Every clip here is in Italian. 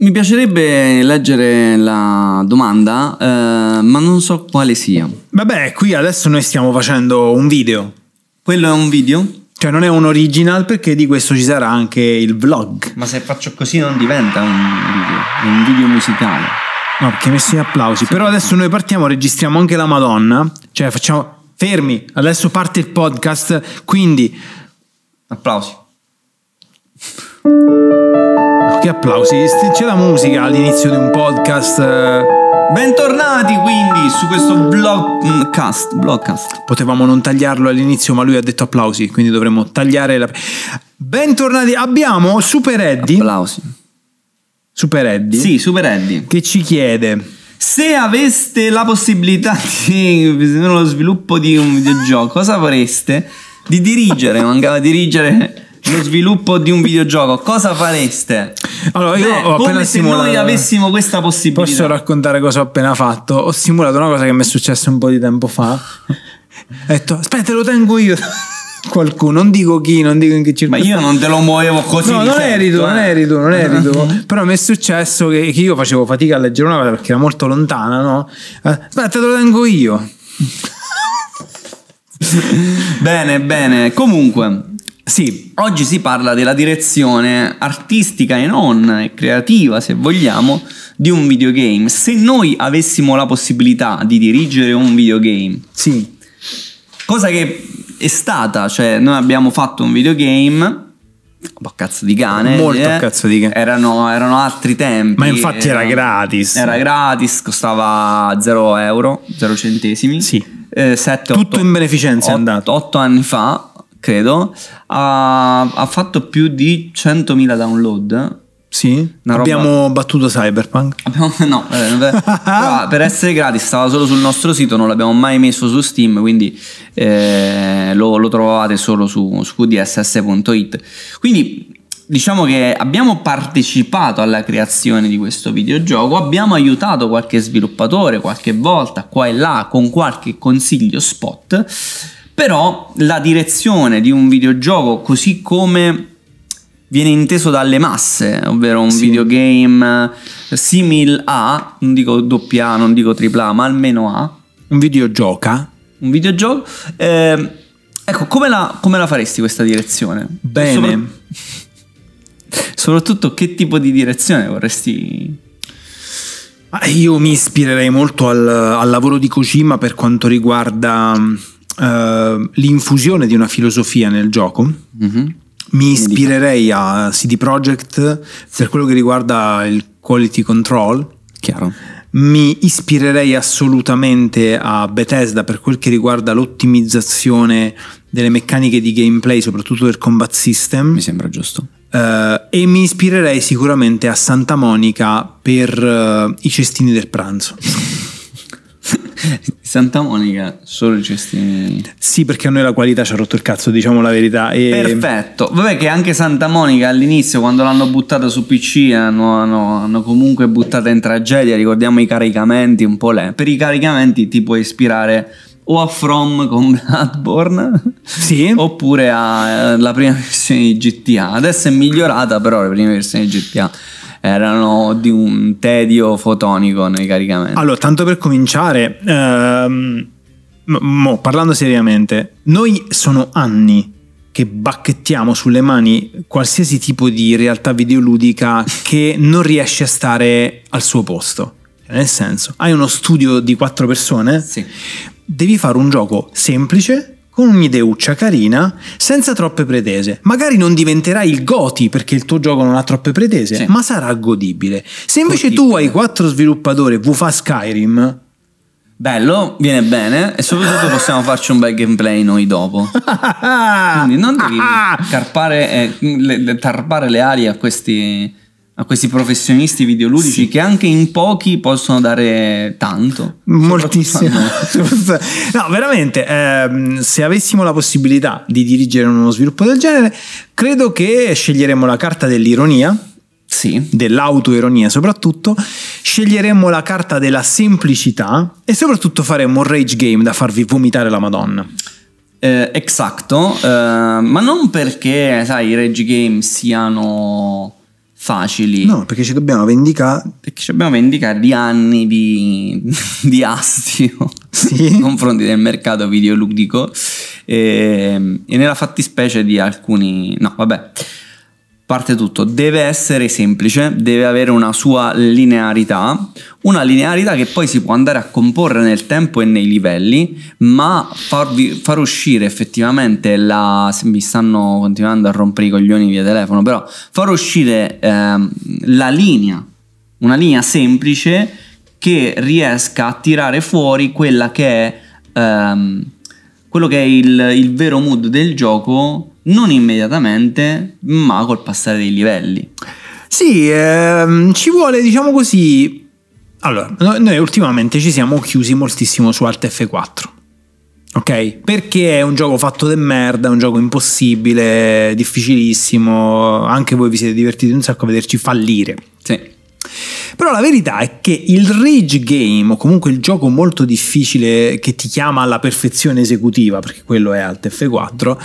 Mi piacerebbe leggere la domanda, eh, ma non so quale sia. Vabbè, qui adesso noi stiamo facendo un video. Quello è un video? Cioè non è un original perché di questo ci sarà anche il vlog. Ma se faccio così non diventa un video, è un video musicale. No, perché messo gli applausi. Sì, Però adesso noi partiamo, registriamo anche la Madonna. Cioè facciamo... Fermi, adesso parte il podcast, quindi... Applausi che applausi, c'è la musica all'inizio di un podcast. Bentornati quindi su questo mm, blogcast. vlogcast. Potevamo non tagliarlo all'inizio, ma lui ha detto applausi, quindi dovremmo tagliare la... Bentornati, abbiamo Super Eddie. Applausi. Super Eddie. Sì, Super Eddie. Che ci chiede... Se aveste la possibilità di lo sviluppo di un videogioco, cosa vorreste? Di dirigere, mancava dirigere lo sviluppo di un videogioco, cosa fareste? Allora, io Beh, ho appena simulato. se noi avessimo questa possibilità. Posso raccontare cosa ho appena fatto? Ho simulato una cosa che mi è successa un po' di tempo fa. ho detto, aspetta, lo tengo io. Qualcuno, non dico chi, non dico in che circostanza. Ma io non te lo muovevo così. No, non certo, eri tu, eh? non eri tu, non eri tu. Ah. Però mi è successo che, che, io facevo fatica a leggere una cosa perché era molto lontana, no? Aspetta, te lo tengo io. bene, bene. Comunque. Sì, oggi si parla della direzione artistica e non eh, creativa, se vogliamo, di un videogame. Se noi avessimo la possibilità di dirigere un videogame, sì. cosa che è stata, cioè noi abbiamo fatto un videogame po' cazzo di cane. Molto eh. cazzo di cane. Erano, erano, altri tempi. Ma infatti era, era, gratis. Era gratis, costava 0 euro, 0 centesimi. Sì. Eh, 7, Tutto 8, in beneficenza 8, è andato. 8 anni fa credo, ha, ha fatto più di 100.000 download. Sì, abbiamo battuto Cyberpunk. No, eh, vabbè, per essere gratis stava solo sul nostro sito, non l'abbiamo mai messo su Steam, quindi eh, lo, lo, trovate solo su, su qdss.it. Quindi diciamo che abbiamo partecipato alla creazione di questo videogioco, abbiamo aiutato qualche sviluppatore qualche volta qua e là con qualche consiglio spot però la direzione di un videogioco così come viene inteso dalle masse, ovvero un sì. videogame eh, simile a, non dico doppia A, non dico tripla A, ma almeno A. Un videogioca. Un videogioco. Eh, ecco, come la, come la, faresti questa direzione? Bene. Sopr- soprattutto che tipo di direzione vorresti... Ah, io mi ispirerei molto al, al lavoro di Kojima per quanto riguarda mm, Ehm, l'infusione di una filosofia nel gioco. Mm-hmm. Mi ispirerei a CD Projekt per quello che riguarda il quality control. Chiaro. Mi ispirerei assolutamente a Bethesda per quel che riguarda l'ottimizzazione delle meccaniche di gameplay, soprattutto del combat system. Mi sembra giusto. Uh, e mi ispirerei sicuramente a Santa Monica per uh, i cestini del pranzo. Santa Monica solo il cestinelli. Sì, perché a noi la qualità ci ha rotto il cazzo, diciamo la verità. E... Perfetto. Vabbè che anche Santa Monica all'inizio, quando l'hanno buttata su PC, hanno, hanno, hanno comunque buttata in tragedia. Ricordiamo i caricamenti, un po' le. Per i caricamenti ti puoi ispirare o a From con Bloodborne sì. oppure alla eh, prima versione di GTA. Adesso è migliorata, però la prima versione di GTA erano di un tedio fotonico nei caricamenti. Allora, tanto per cominciare, ehm, mo, parlando seriamente, noi sono anni che bacchettiamo sulle mani qualsiasi tipo di realtà videoludica che non riesce a stare al suo posto. Nel senso, hai uno studio di quattro persone, sì. devi fare un gioco semplice con un'ideuccia carina, senza troppe pretese. Magari non diventerai il Goti perché il tuo gioco non ha troppe pretese, sì. ma sarà godibile. Se invece godibile. tu hai quattro sviluppatori e vuoi fare Skyrim, Bello, viene bene e soprattutto possiamo farci un bel gameplay noi dopo. Quindi non devi carpare, eh, le, le, tarpare le ali a questi a questi professionisti videoludici sì. che anche in pochi possono dare tanto. Moltissimo. no, veramente, ehm, se avessimo la possibilità di dirigere uno sviluppo del genere, credo che sceglieremmo la carta dell'ironia. Sì. Dell'autoironia soprattutto, sceglieremmo la carta della semplicità e soprattutto faremmo un rage game da farvi vomitare la Madonna. Eh, esatto, eh, ma non perché, sai, i rage game siano facili. No, perché ci dobbiamo vendicare. Perché ci dobbiamo vendicare di anni di, di astio sì. nei confronti del mercato videoludico e, ehm, e nella fattispecie di alcuni. No, vabbè parte tutto, deve essere semplice, deve avere una sua linearità, una linearità che poi si può andare a comporre nel tempo e nei livelli, ma farvi, far uscire effettivamente la... mi stanno continuando a rompere i coglioni via telefono, però far uscire ehm, la linea, una linea semplice che riesca a tirare fuori quella che è... Ehm, quello che è il, il vero mood del gioco non immediatamente, ma col passare dei livelli. Sì, ehm, ci vuole, diciamo così. Allora, noi ultimamente ci siamo chiusi moltissimo su Alt F4. Ok? Perché è un gioco fatto de merda, un gioco impossibile, difficilissimo. Anche voi vi siete divertiti un sacco a vederci fallire. Sì. Però la verità è che il rage game, o comunque il gioco molto difficile che ti chiama alla perfezione esecutiva, perché quello è Alt F4,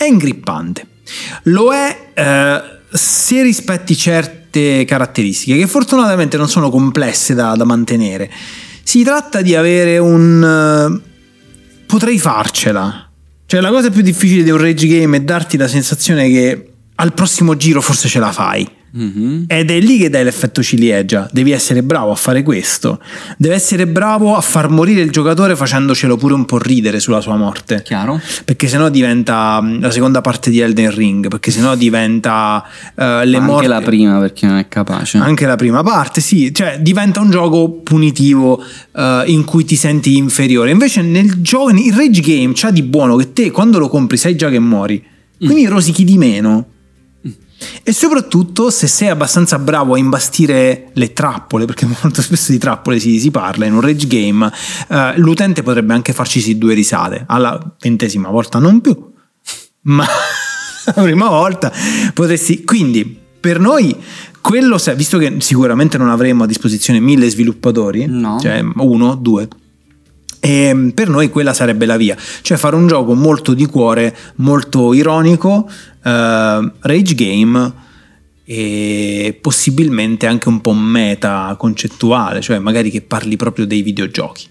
è ingrippante. Lo è eh, se rispetti certe caratteristiche che fortunatamente non sono complesse da, da mantenere. Si tratta di avere un... Eh, potrei farcela. Cioè la cosa più difficile di un rage game è darti la sensazione che al prossimo giro forse ce la fai Mm-hmm. Ed è lì che dai l'effetto ciliegia. Devi essere bravo a fare questo. Devi essere bravo a far morire il giocatore facendocelo pure un po' ridere sulla sua morte. Chiaro. Perché sennò diventa mm, la seconda parte di Elden Ring. Perché sennò diventa uh, le anche Anche la prima, perché non è capace. Anche la prima parte, sì. Cioè, diventa un gioco punitivo uh, in cui ti senti inferiore. Invece, nel gioco, il Rage Game c'ha di buono che te quando lo compri sai già che muori. Mm. Quindi mm. rosichi di meno. E soprattutto se sei abbastanza bravo a imbastire le trappole, perché molto spesso di trappole si, si parla in un rage game, eh, l'utente potrebbe anche farci due risate, alla ventesima volta non più, ma la prima volta potresti... Quindi per noi quello, se, visto che sicuramente non avremo a disposizione mille sviluppatori, no. cioè uno, due, e ehm, per noi quella sarebbe la via, cioè fare un gioco molto di cuore, molto ironico, eh, rage game e possibilmente anche un po' meta concettuale, cioè magari che parli proprio dei videogiochi.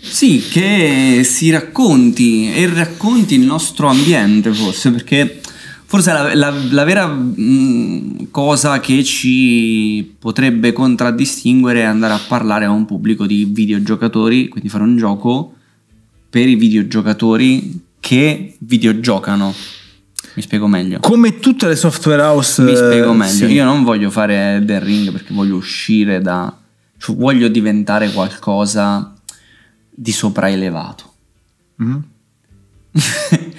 Sì, che si racconti e racconti il nostro ambiente forse, perché forse la, la, la vera mh, mm, cosa che ci potrebbe contraddistinguere è andare a parlare a un pubblico di videogiocatori, quindi fare un gioco per i videogiocatori che videogiocano mi spiego meglio. Come tutte le software house. Mi spiego eh, meglio. Sì. Io non voglio fare The Ring perché voglio uscire da. Cioè, voglio diventare qualcosa di sopraelevato. Mm-hmm.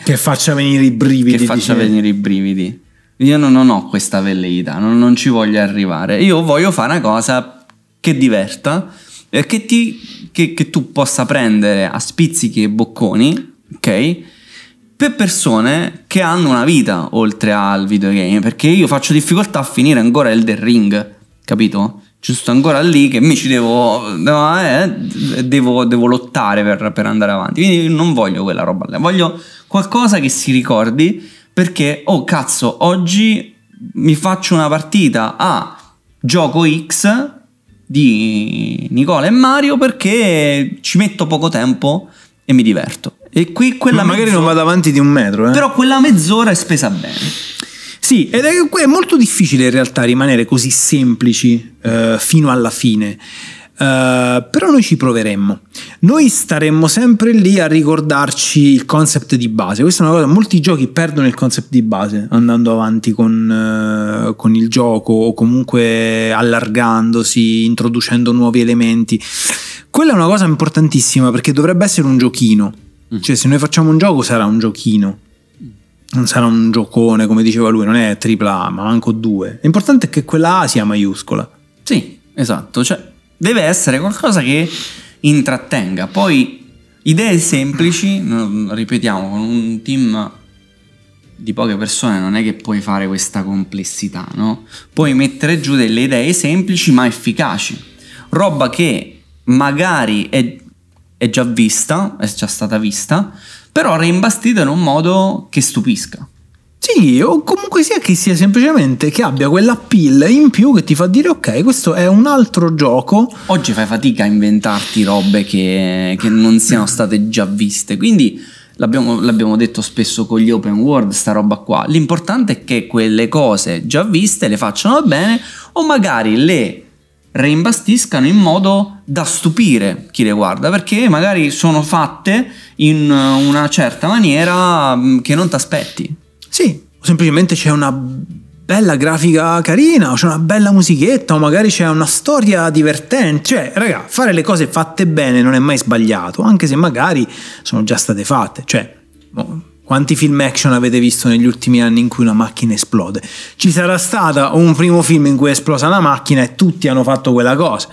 che faccia venire i brividi. Che faccia dicevi. venire i brividi. Io non, non ho questa velleità, non, non, ci voglio arrivare. Io voglio fare una cosa che diverta e che, ti, che, che tu possa prendere a spizzichi e bocconi, ok? per persone che hanno una vita oltre al videogame, perché io faccio difficoltà a finire ancora il The Ring, capito? Giusto ancora lì che mi ci devo, eh, devo, devo lottare per, per, andare avanti. Quindi non voglio quella roba là, voglio qualcosa che si ricordi perché, oh cazzo, oggi mi faccio una partita a gioco X di Nicola e Mario perché ci metto poco tempo e mi diverto. E qui quella Ma magari non vado avanti di un metro. Eh. Però quella mezz'ora è spesa bene. Sì, ed è, è, molto difficile in realtà rimanere così semplici eh, fino alla fine. Uh, però noi ci proveremmo. Noi staremmo sempre lì a ricordarci il concept di base. Questa è una cosa, molti giochi perdono il concept di base andando avanti con, uh, con il gioco o comunque allargandosi, introducendo nuovi elementi. Quella è una cosa importantissima perché dovrebbe essere un giochino Mm. Cioè, se noi facciamo un gioco sarà un giochino. Non sarà un giocone, come diceva lui, non è tripla A, ma manco due. L'importante è che quella A sia maiuscola. Sì, esatto. Cioè, deve essere qualcosa che intrattenga. Poi idee semplici, ripetiamo, con un team di poche persone non è che puoi fare questa complessità, no? Puoi mettere giù delle idee semplici ma efficaci. Roba che magari è è già vista, è già stata vista, però reimbastita in un modo che stupisca. Sì, o comunque sia che sia semplicemente che abbia quell'appeal in più che ti fa dire ok, questo è un altro gioco. Oggi fai fatica a inventarti robe che, che non siano state già viste, quindi l'abbiamo, l'abbiamo detto spesso con gli open world, sta roba qua. L'importante è che quelle cose già viste le facciano bene o magari le reimbastiscano in modo da stupire chi le guarda perché magari sono fatte in eh, una certa maniera mm, che non ti aspetti. Sì, o semplicemente c'è una bella grafica carina, o c'è una bella musichetta o magari c'è una storia divertente. Cioè, raga, fare le cose fatte bene non è mai sbagliato, anche se magari sono già state fatte. Cioè, boh, quanti film action avete visto negli ultimi anni in cui una macchina esplode? Ci sarà stato un primo film in cui è esplosa una macchina e tutti hanno fatto quella cosa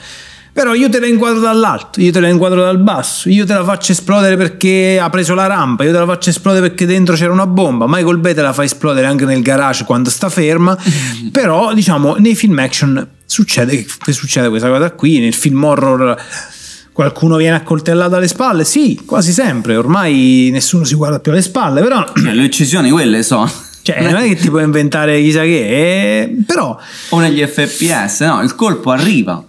però io te la inquadro dall'alto, io te la inquadro dal basso, io te la faccio esplodere perché ha preso la rampa, io te la faccio esplodere perché dentro c'era una bomba. Michael Bay te la fa esplodere anche nel garage quando sta ferma. Però, diciamo, nei film action succede, succede questa cosa qui, nel film horror qualcuno viene accoltellato alle spalle? Sì, quasi sempre. Ormai nessuno si guarda più alle spalle, però. Cioè, le uccisioni quelle so. Cioè, non è che ti puoi inventare chissà che, eh, però. O negli FPS, no, il colpo arriva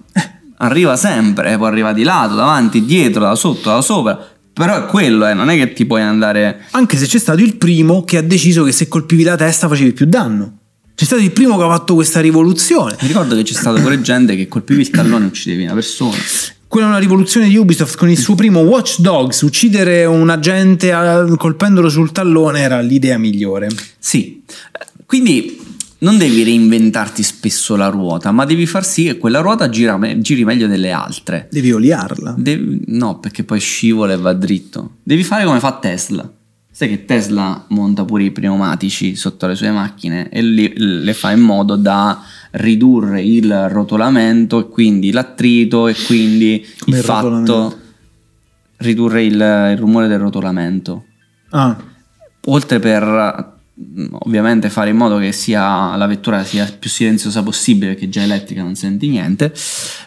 arriva sempre, può arrivare di lato, davanti, dietro, da sotto, da sopra. Però è quello, eh, non è che ti puoi andare. Anche se c'è stato il primo che ha deciso che se colpivi la testa facevi più danno. C'è stato il primo che ha fatto questa rivoluzione. Mi ricordo che c'è stato pure gente che colpivi il tallone e uccidevi una persona. Quella è una rivoluzione di Ubisoft con il suo primo Watch Dogs. Uccidere un agente eh, colpendolo sul tallone era l'idea migliore. Sì. Quindi non devi reinventarti spesso la ruota, ma devi far sì che quella ruota gira, giri meglio delle altre. Devi oliarla. Devi, no, perché poi scivola e va dritto. Devi fare come fa Tesla. Sai che Tesla monta pure i pneumatici sotto le sue macchine e li, le fa in modo da ridurre il rotolamento e quindi l'attrito e quindi come il fatto ridurre il, il rumore del rotolamento. Ah. Oltre per Mm, ovviamente fare in modo che sia, la vettura sia più silenziosa possibile perché già elettrica non senti niente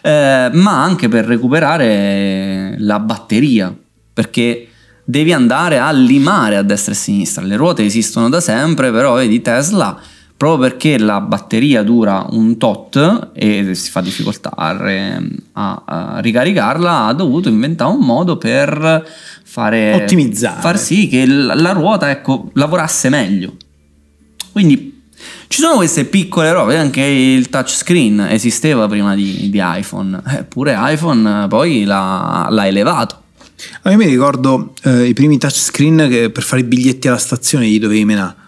eh, ma anche per recuperare la batteria perché devi andare a limare a destra e a sinistra le ruote esistono da sempre però vedi Tesla proprio perché la batteria dura un tot e si fa difficoltà a, a ricaricarla, ha dovuto inventare un modo per fare, ottimizzare, far sì che la, la ruota ecco, lavorasse meglio. Quindi ci sono queste piccole robe, anche il touchscreen esisteva prima di, di iPhone, eppure iPhone poi l'ha, l'ha elevato. io mi ricordo eh, i primi touchscreen che per fare i biglietti alla stazione gli dovevi menare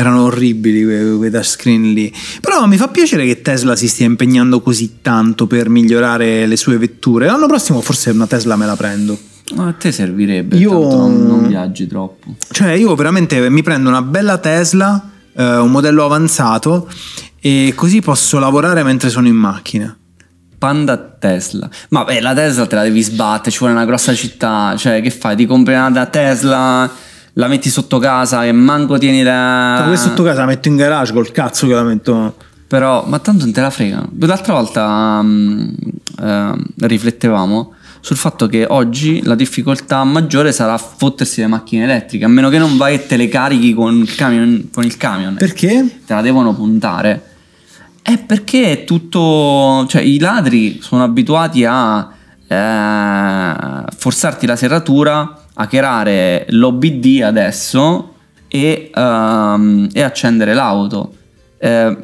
erano orribili quei, quei touchscreen lì. Però mi fa piacere che Tesla si stia impegnando così tanto per migliorare le sue vetture. L'anno prossimo forse una Tesla me la prendo. a te servirebbe, io non, non mm, viaggi troppo. Cioè io veramente mi prendo una bella Tesla, eh, un modello avanzato e così posso lavorare mentre sono in macchina. Panda Tesla. Ma beh, la Tesla te la devi sbattere, ci vuole una grossa città. Cioè, che fai? Ti compri una da Tesla la metti sotto casa e manco tieni la... Cioè, quella sotto casa la metto in garage col cazzo che la metto... Però, ma tanto non te la frega. L'altra volta um, eh, riflettevamo sul fatto che oggi la difficoltà maggiore sarà fottersi le macchine elettriche, a meno che non vai e te le carichi con il camion. Con il camion. Perché? Te la devono puntare. È perché è tutto... cioè i ladri sono abituati a eh, forzarti la serratura hackerare l'OBD adesso e, um, e accendere l'auto. Eh,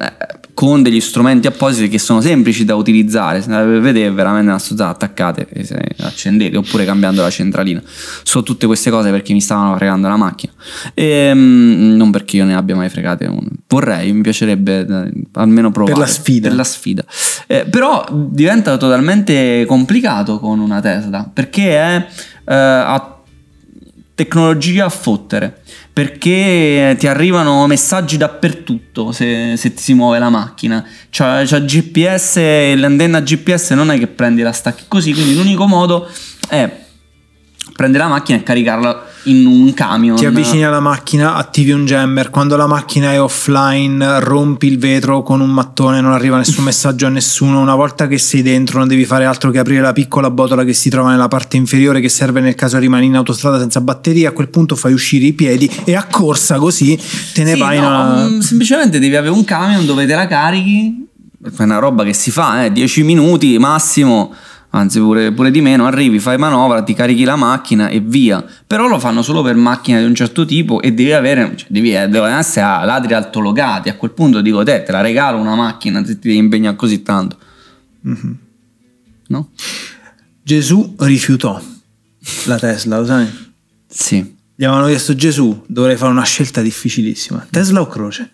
con degli strumenti appositi che sono semplici da utilizzare, se andate a vedere veramente una stuzzata attaccate e se accendete oppure cambiando la centralina. So tutte queste cose perché mi stavano fregando la macchina. E, ehm, non perché io ne abbia mai fregate una. Vorrei, mi piacerebbe eh, almeno provare. Per la sfida. Per la sfida. Eh, però diventa totalmente complicato con una Tesla perché è, eh, ha tecnologia a fottere perché eh, ti arrivano messaggi dappertutto se, se ti si muove la macchina c'è GPS l'antenna GPS non è che prendi la stacchi così quindi l'unico modo è prendere la macchina e caricarla in un camion. Ti avvicini alla macchina, attivi un jammer, quando la macchina è offline rompi il vetro con un mattone, non arriva nessun messaggio a nessuno, una volta che sei dentro non devi fare altro che aprire la piccola botola che si trova nella parte inferiore che serve nel caso rimani in autostrada senza batteria, a quel punto fai uscire i piedi e a corsa così te ne sì, vai no, una... Mm, semplicemente devi avere un camion dove te la carichi, è una roba che si fa, eh, 10 minuti massimo anzi pure, pure, di meno, arrivi, fai manovra, ti carichi la macchina e via. Però lo fanno solo per macchine di un certo tipo e devi avere, cioè devi, eh, devi essere ah, ladri altologati. A quel punto dico te, te la regalo una macchina se ti impegna così tanto. Mm-hmm. No? Gesù rifiutò la Tesla, lo sai? Sì. Gli avevano chiesto Gesù, dovrei fare una scelta difficilissima. Tesla o croce?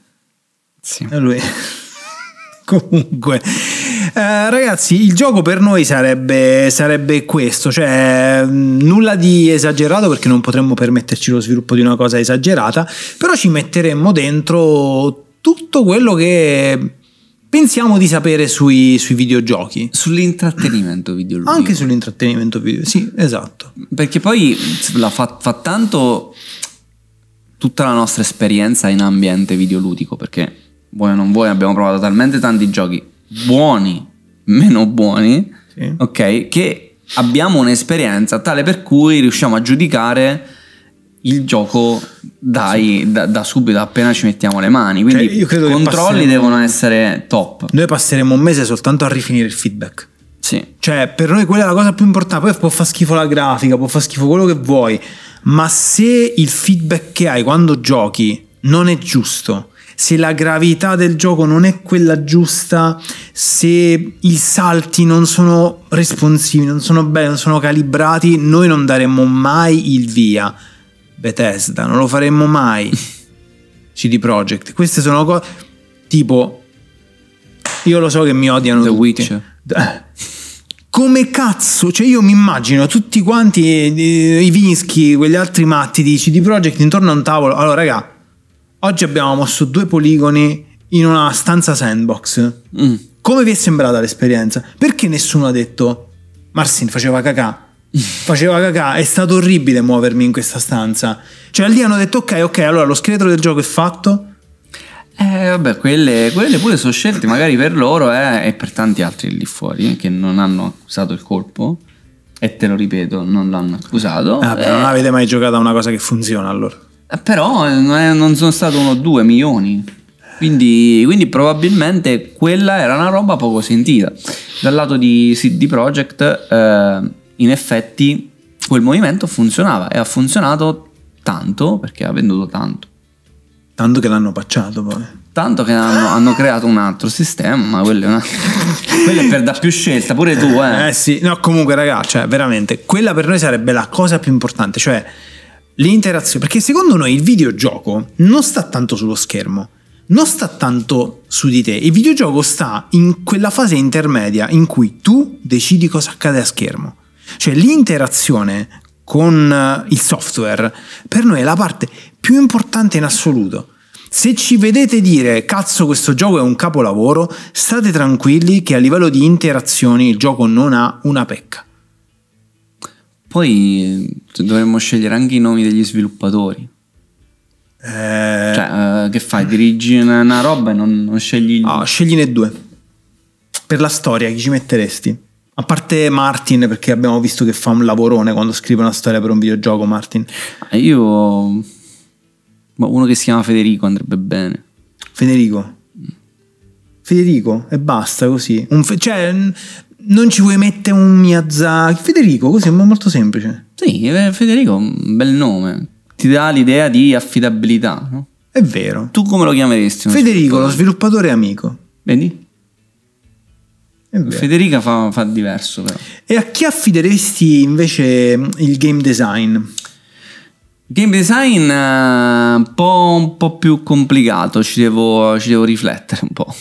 Sì. E lui... Comunque, eh, ragazzi, il gioco per noi sarebbe, sarebbe, questo, cioè mm, nulla di esagerato perché non potremmo permetterci lo sviluppo di una cosa esagerata, però ci metteremmo dentro tutto quello che pensiamo di sapere sui, sui videogiochi. Sull'intrattenimento video. Anche sull'intrattenimento video, sì, esatto. Perché poi fa, fa tanto tutta la nostra esperienza in ambiente videoludico, perché vuoi o non vuoi abbiamo provato talmente tanti giochi buoni, meno buoni, sì. ok? Che abbiamo un'esperienza tale per cui riusciamo a giudicare il gioco dai, da, da, subito appena ci mettiamo le mani quindi i cioè, controlli passeremo... devono essere top noi passeremo un mese soltanto a rifinire il feedback sì. cioè per noi quella è la cosa più importante poi può far schifo la grafica può far schifo quello che vuoi ma se il feedback che hai quando giochi non è giusto se la gravità del gioco non è quella giusta, se i salti non sono responsivi, non sono belli, non sono calibrati, noi non daremmo mai il via. Bethesda, non lo faremmo mai. CD Projekt. Queste sono cose tipo io lo so che mi odiano The tutti. Witch. Come cazzo? Cioè io mi immagino tutti quanti eh, i Vinsky, quegli altri matti di CD Projekt intorno a un tavolo. Allora, raga, Oggi abbiamo mosso due poligoni in una stanza sandbox. Mm. Come vi è sembrata l'esperienza? Perché nessuno ha detto Marcin faceva cacà? Faceva cacà, è stato orribile muovermi in questa stanza. Cioè lì hanno detto ok, ok, allora lo scheletro del gioco è fatto. Eh vabbè, quelle, quelle pure sono scelte magari per loro eh, e per tanti altri lì fuori eh, che non hanno usato il colpo. E te lo ripeto, non l'hanno accusato. Ah, eh, non avete mai giocato a una cosa che funziona allora. Eh, però eh, non sono stato uno o due milioni. Quindi, quindi, probabilmente quella era una roba poco sentita. Dal lato di CD Projekt, eh, in effetti, quel movimento funzionava e ha funzionato tanto perché ha venduto tanto. Tanto che l'hanno pacciato poi. Tanto che hanno, hanno, creato un altro sistema, ma quello è, una... quello è per dar più scelta, pure tu, eh. Eh sì, no, comunque, ragazzi, cioè, veramente, quella per noi sarebbe la cosa più importante, cioè l'interazione, perché secondo noi il videogioco non sta tanto sullo schermo, non sta tanto su di te, il videogioco sta in quella fase intermedia in cui tu decidi cosa accade a schermo. Cioè l'interazione con eh, il software per noi è la parte più importante in assoluto. Se ci vedete dire cazzo questo gioco è un capolavoro, state tranquilli che a livello di interazioni il gioco non ha una pecca. Poi dovremmo scegliere anche i nomi degli sviluppatori. Eh... Cioè, uh, che fai? Dirigi una, una roba e non, non scegli. Ah, scegline due. Per la storia, chi ci metteresti? A parte Martin, perché abbiamo visto che fa un lavorone quando scrive una storia per un videogioco. Martin, ah, io. Ma uno che si chiama Federico andrebbe bene. Federico? Federico e basta così. Un fe- cioè, non ci vuoi mettere un Miyazaki? Federico, così è molto semplice. Sì, eh, Federico è un bel nome. Ti dà l'idea di affidabilità, no? È vero. Tu come lo chiameresti? Federico, lo sviluppatore amico. Vedi? Federica fa, fa, diverso però. E a chi affideresti invece mm, il game design? Game design uh, un, po', un po' più complicato, ci devo, ci devo riflettere un po'.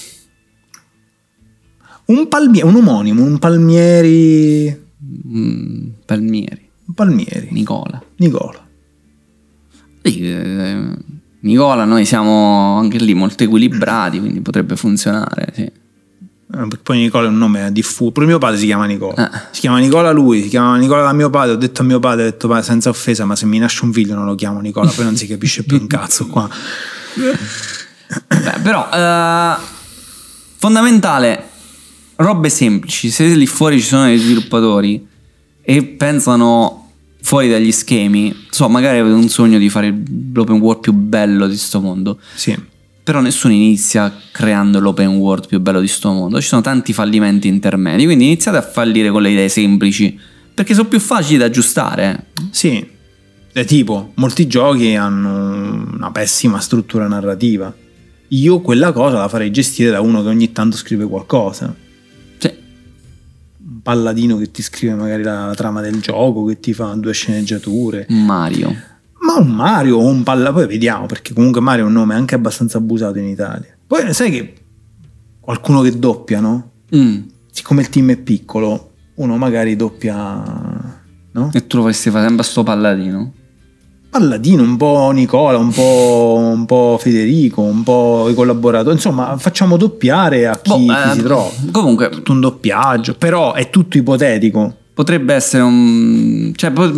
Un palmieri, un omonimo, un palmieri... Mm, palmieri. palmieri. Nicola. Nicola. Sì, eh, Nicola, noi siamo anche lì molto equilibrati, quindi potrebbe funzionare, sì. Eh, poi Nicola è un nome eh, diffuso. Pure mio padre si chiama Nicola. Eh. Si chiama Nicola lui, si chiama Nicola da mio padre. Ho detto a mio padre, ho detto senza offesa, ma se mi nasce un figlio non lo chiamo Nicola, poi non si capisce più un cazzo qua. Beh, però, eh, fondamentale robe semplici, se lì fuori ci sono degli sviluppatori e pensano fuori dagli schemi, so, magari avete un sogno di fare l'open world più bello di sto mondo. Sì. Però nessuno inizia creando l'open world più bello di sto mondo. Ci sono tanti fallimenti intermedi, quindi iniziate a fallire con le idee semplici, perché sono più facili da aggiustare. Eh. Sì. È eh, tipo, molti giochi hanno una pessima struttura narrativa. Io quella cosa la farei gestire da uno che ogni tanto scrive qualcosa palladino che ti scrive magari la, la trama del gioco, che ti fa due sceneggiature. Mario. Ma un Mario o un palla, poi vediamo, perché comunque Mario è un nome anche abbastanza abusato in Italia. Poi sai che qualcuno che doppia, no? Mm. Siccome il team è piccolo, uno magari doppia... No? E tu lo vorresti fare sempre sto palladino? Palladino, un po' Nicola, un po', un po', Federico, un po' i collaboratori, insomma facciamo doppiare a chi, boh, chi eh, si ehm, trova. Comunque, tutto un doppiaggio, però è tutto ipotetico. Potrebbe essere un... Cioè, può,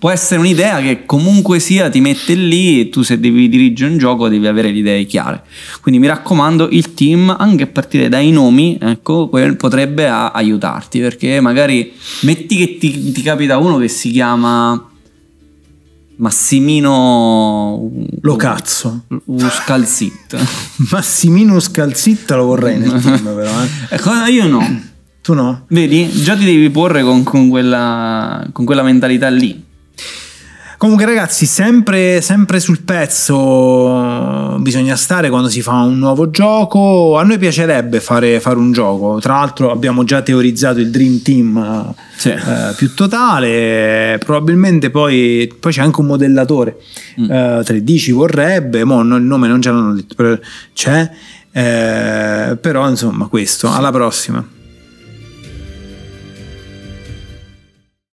può essere un'idea che comunque sia ti mette lì e tu se devi dirigere un gioco devi avere le idee chiare. Quindi mi raccomando, il team, anche a partire dai nomi, ecco, potrebbe aiutarti perché magari metti che ti, ti capita uno che si chiama Massimino Locazzo Scalzit Massimino Scalzitta lo vorrei nel film però eh. eh. Cosa io no tu no vedi già ti devi porre con, con, quella, con quella mentalità lì Comunque ragazzi, sempre, sempre, sul pezzo bisogna stare quando si fa un nuovo gioco. A noi piacerebbe fare, fare un gioco, tra l'altro abbiamo già teorizzato il Dream Team sì. eh, più totale, probabilmente poi, poi c'è anche un modellatore mm. eh, 3D ci vorrebbe, mo, no, il nome non ce l'hanno detto, però c'è, eh, però insomma questo, alla prossima.